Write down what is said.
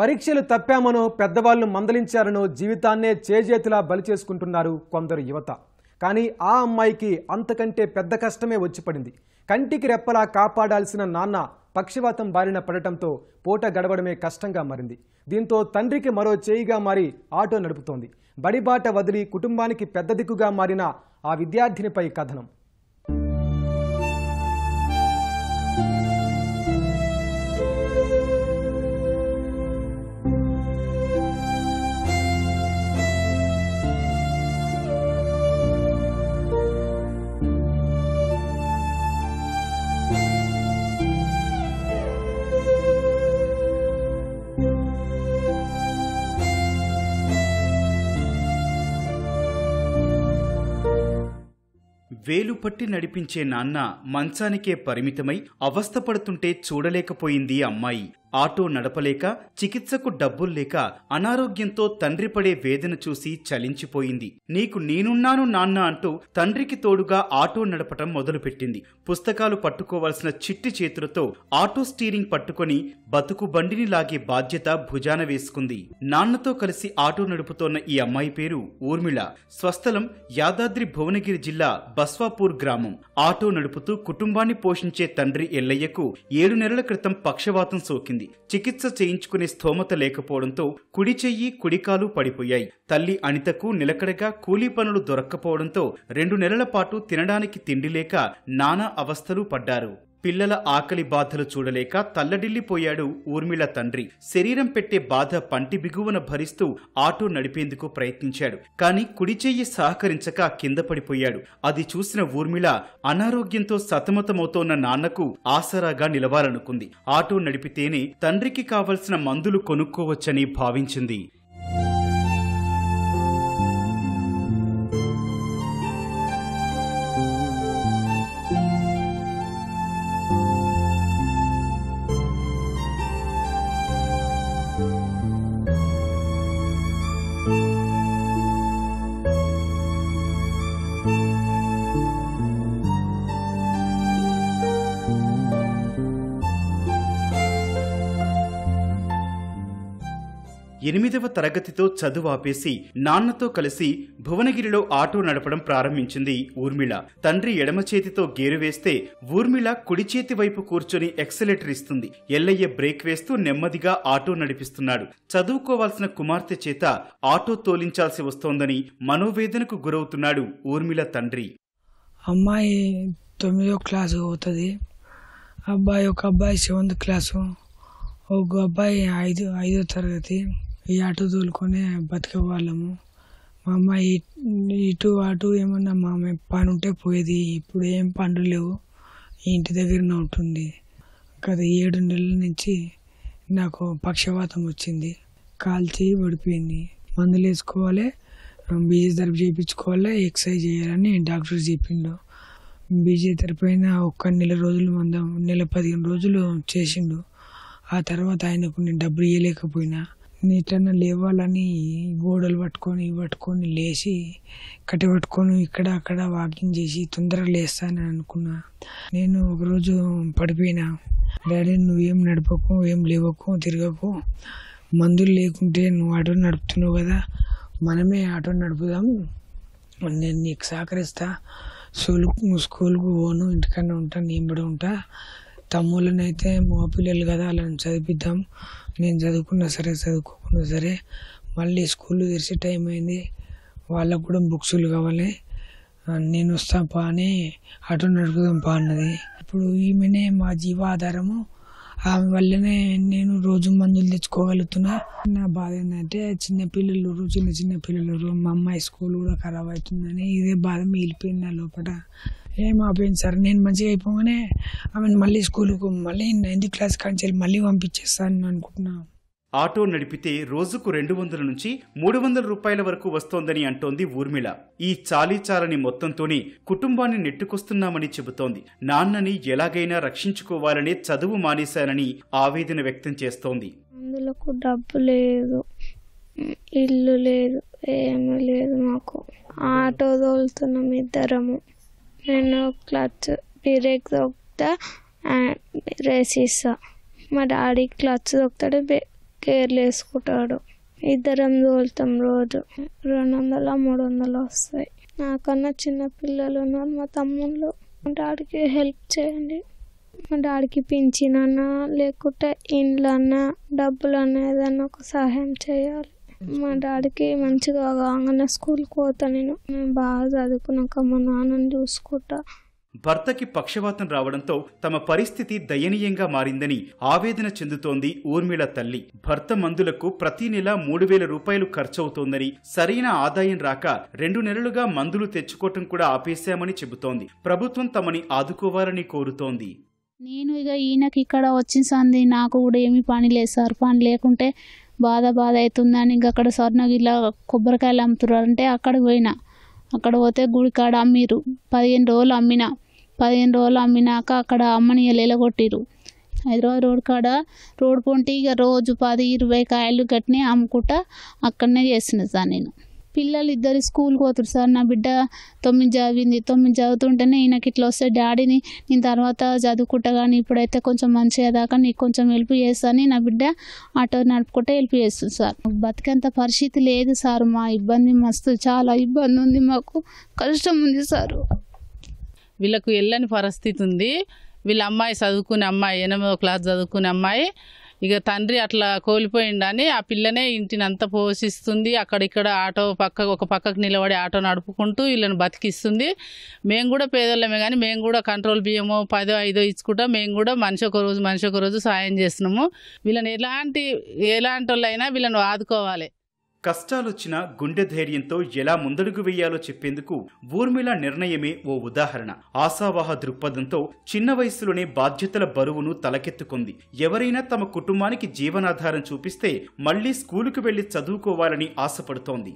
పరీక్షలు తప్పామనో పెద్దవాళ్లు మందలించారనో జీవితాన్నే చేజేతిలా బలి చేసుకుంటున్నారు కొందరు యువత కానీ ఆ అమ్మాయికి అంతకంటే పెద్ద కష్టమే వచ్చిపడింది కంటికి రెప్పలా కాపాడాల్సిన నాన్న పక్షివాతం బారిన పడటంతో పూట గడవడమే కష్టంగా మారింది దీంతో తండ్రికి మరో చేయిగా మారి ఆటో నడుపుతోంది బడిబాట వదిలి కుటుంబానికి పెద్ద దిక్కుగా మారిన ఆ విద్యార్థినిపై కథనం పట్టి నడిపించే నాన్న మంచానికే పరిమితమై అవస్థపడుతుంటే చూడలేకపోయింది అమ్మాయి ఆటో నడపలేక చికిత్సకు డబ్బుల్లేక అనారోగ్యంతో తండ్రి పడే వేదన చూసి చలించిపోయింది నీకు నేనున్నాను నాన్న అంటూ తండ్రికి తోడుగా ఆటో నడపటం మొదలుపెట్టింది పుస్తకాలు పట్టుకోవాల్సిన చిట్టి చేతులతో ఆటో స్టీరింగ్ పట్టుకొని బతుకు బండిని లాగే బాధ్యత భుజాన వేసుకుంది నాన్నతో కలిసి ఆటో నడుపుతోన్న ఈ అమ్మాయి పేరు ఊర్మిళ స్వస్థలం యాదాద్రి భువనగిరి జిల్లా బస్వాపూర్ గ్రామం ఆటో నడుపుతూ కుటుంబాన్ని పోషించే తండ్రి ఎల్లయ్యకు ఏడు నెలల క్రితం పక్షవాతం సోకింది చెందింది చికిత్స చేయించుకునే స్థోమత లేకపోవడంతో కుడి చెయ్యి కుడికాలు పడిపోయాయి తల్లి అనితకు నిలకడగా కూలీ పనులు దొరక్కపోవడంతో రెండు నెలల పాటు తినడానికి తిండి లేక నానా అవస్థలు పడ్డారు పిల్లల ఆకలి బాధలు చూడలేక తల్లడిల్లిపోయాడు ఊర్మిళ తండ్రి శరీరం పెట్టే బాధ పంటి బిగువన భరిస్తూ ఆటో నడిపేందుకు ప్రయత్నించాడు కానీ కుడిచెయ్యి సహకరించక కింద పడిపోయాడు అది చూసిన ఊర్మిళ అనారోగ్యంతో సతమతమవుతోన్న నాన్నకు ఆసరాగా నిలవాలనుకుంది ఆటో నడిపితేనే తండ్రికి కావలసిన మందులు కొనుక్కోవచ్చని భావించింది ఎనిమిదవ తరగతితో చదువు ఆపేసి నాన్నతో కలిసి భువనగిరిలో ఆటో నడపడం ప్రారంభించింది ఊర్మిళ తండ్రి ఎడమ చేతితో గేరు వేస్తే ఊర్మిళ కుడి చేతి వైపు కూర్చొని ఎక్సలేటర్ ఇస్తుంది ఎల్లయ్య బ్రేక్ వేస్తూ నెమ్మదిగా ఆటో నడిపిస్తున్నాడు చదువుకోవాల్సిన కుమార్తె చేత ఆటో తోలించాల్సి వస్తోందని మనోవేదనకు గురవుతున్నాడు ఊర్మిళ తండ్రి అమ్మాయి తొమ్మిదో క్లాసు అవుతుంది అబ్బాయి ఒక అబ్బాయి సెవెంత్ క్లాసు ఒక అబ్బాయి ఐదు ఐదో తరగతి ఈ ఆటో తోలుకొని బతికేవాళ్ళము మా అమ్మ ఇటు అటు ఏమన్నా మా అమ్మ పని ఉంటే పోయేది ఇప్పుడు ఏం పనులు లేవు ఇంటి దగ్గరనే ఉంటుంది గత ఏడు నెలల నుంచి నాకు పక్షవాతం వచ్చింది కాల్చి పడిపోయింది మందులు వేసుకోవాలి బీజీ థెరపీ చేయించుకోవాలి ఎక్సర్సైజ్ చేయాలని డాక్టర్ చెప్పిండు బీజీ థెరపీ అయిన ఒక్క నెల రోజులు మందం నెల పదిహేను రోజులు చేసిండు ఆ తర్వాత ఆయనకు నేను డబ్బులు ఇవ్వలేకపోయినా ఎట్లన్నా లేవాలని గోడలు పట్టుకొని పట్టుకొని లేచి కట్టి పట్టుకొని ఇక్కడ అక్కడ వాకింగ్ చేసి తొందరగా లేస్తానని అనుకున్నా నేను ఒకరోజు పడిపోయినా డాడీ నువ్వేం నడపకు ఏం లేవకు తిరగకు మందులు లేకుంటే నువ్వు ఆటో నడుపుతున్నావు కదా మనమే ఆటో నడుపుదాం నేను నీకు సహకరిస్తా స్కూల్ స్కూల్కు పోను ఇంటికన్నా ఉంటాను నేను కూడా ఉంటా తమ్ముళ్ళనైతే మా పిల్లలు కదా వాళ్ళని చదివిద్దాం నేను చదువుకున్నా సరే చదువుకోకున్నా సరే మళ్ళీ స్కూల్ తెరిచే టైం అయింది వాళ్ళకు కూడా బుక్సులు కావాలి నేను వస్తా పా అని అటు నడుపుదాం పా అన్నది ఇప్పుడు ఈమెనే మా జీవాధారము ఆమె వల్లనే నేను రోజు మందులు తెచ్చుకోగలుగుతున్నా నా బాధ ఏంటంటే చిన్న పిల్లలు చిన్న చిన్న పిల్లలు మా అమ్మాయి స్కూల్ కూడా ఖరాబ్ అవుతుందని ఇదే బాధ మిగిలిపోయింది నా లోపల ఏం ఆపేయండి సార్ నేను మంచిగా అయిపోగానే ఆమెను మళ్ళీ స్కూల్కు మళ్ళీ నైన్త్ క్లాస్ కాంచెల్లి మళ్ళీ పంపించేస్తాను అనుకుంటున్నాను ఆటో నడిపితే రోజుకు రెండు వందల నుంచి మూడు వందల రూపాయల వరకు వస్తోందని అంటోంది ఊర్మిళ ఈ చాలీ చాలని మొత్తంతోనే కుటుంబాన్ని నెట్టుకొస్తున్నామని చెబుతోంది నాన్నని ఎలాగైనా రక్షించుకోవాలనే చదువు మానేశానని ఆవేదన వ్యక్తం చేస్తోంది అందులోకు డబ్బు లేదు ఇల్లు లేదు ఏమీ లేదు మాకు ఆటో తోలుతున్నాం ఇద్దరము నేను క్లాత్ బీరేక్ దొక్కుతా అండ్ రేస్ ఇస్తా మా డాడీ క్లాత్స్ దొక్కుతాడు కేర్లు వేసుకుంటాడు ఇద్దరం తోలుతాం రోజు రెండు వందల మూడు వందలు వస్తాయి నాకన్నా చిన్నపిల్లలు ఉన్నారు మా తమ్ముళ్ళు డాడీకి హెల్ప్ చేయండి మా డాడీకి పింఛనన్నా లేకుంటే ఇండ్లన్నా డబ్బులన్నా ఏదన్నా ఒక సహాయం చేయాలి మా డాడీకి మంచిగా కాగానే స్కూల్కి పోతా నేను మేము బాగా చదువుకున్నాక మా నాన్నని చూసుకుంటా భర్తకి పక్షవాతం రావడంతో తమ పరిస్థితి దయనీయంగా మారిందని ఆవేదన చెందుతోంది ఊర్మిళ తల్లి భర్త మందులకు ప్రతి నెల మూడు వేల రూపాయలు ఖర్చవుతోందని సరైన ఆదాయం రాక రెండు నెలలుగా మందులు తెచ్చుకోవటం కూడా ఆపేశామని చెబుతోంది ప్రభుత్వం తమని ఆదుకోవాలని కోరుతోంది నేను ఇక ఈయనకి ఇక్కడ సంది నాకు కూడా ఏమీ పని లేదు సార్ పని లేకుంటే బాధ బాధ అవుతుందని ఇంక అక్కడ స్వర్ణకి ఇలా కొబ్బరికాయలు అమ్ముతున్నారు అంటే అక్కడికి పోయినా అక్కడ పోతే గుడి కాడ అమ్మిరు పదిహేను రోజులు అమ్మిన పదిహేను రోజులు అమ్మినాక అక్కడ అమ్మని కొట్టిరు హైదరాబాద్ రోడ్ కాడ రోడ్ పొంటి ఇక రోజు పది ఇరవై కాయలు గట్టినే అమ్ముకుంటా అక్కడనే చేసిన సార్ నేను పిల్లలు ఇద్దరు స్కూల్కి పోతారు సార్ నా బిడ్డ తొమ్మిది చదివింది తొమ్మిది చదువుతుంటేనే ఈయనకి ఇట్లా వస్తే డాడీని నేను తర్వాత చదువుకుంటా కానీ ఇప్పుడైతే కొంచెం మంచిగా దాకా నీకు కొంచెం హెల్ప్ చేస్తాను నా బిడ్డ ఆటో నడుపుకుంటే హెల్ప్ చేస్తుంది సార్ బతికేంత పరిస్థితి లేదు సార్ మా ఇబ్బంది మస్తు చాలా ఇబ్బంది ఉంది మాకు కష్టం ఉంది సారు వీళ్ళకు వెళ్ళని పరిస్థితి ఉంది వీళ్ళ అమ్మాయి చదువుకునే అమ్మాయి ఎనిమిదో క్లాస్ చదువుకునే అమ్మాయి ఇక తండ్రి అట్లా కోల్పోయిండని ఆ పిల్లనే ఇంటిని అంతా పోషిస్తుంది అక్కడిక్కడ ఆటో పక్క ఒక పక్కకు నిలబడి ఆటో నడుపుకుంటూ వీళ్ళని బతికిస్తుంది మేము కూడా పేదోళ్ళమే కానీ మేము కూడా కంట్రోల్ బియ్యమో పదో ఐదో ఇచ్చుకుంటా మేము కూడా మనిషి ఒక రోజు మనిషి ఒక రోజు సాయం చేస్తున్నాము వీళ్ళని ఎలాంటి ఎలాంటి వాళ్ళైనా వీళ్ళని ఆదుకోవాలి కష్టాలొచ్చినా గుండె ధైర్యంతో ఎలా ముందడుగు వేయాలో చెప్పేందుకు ఊర్మిళ నిర్ణయమే ఓ ఉదాహరణ ఆశావాహ దృక్పథంతో చిన్న వయసులోనే బాధ్యతల బరువును తలకెత్తుకుంది ఎవరైనా తమ కుటుంబానికి జీవనాధారం చూపిస్తే మళ్లీ స్కూలుకు వెళ్లి చదువుకోవాలని ఆశపడుతోంది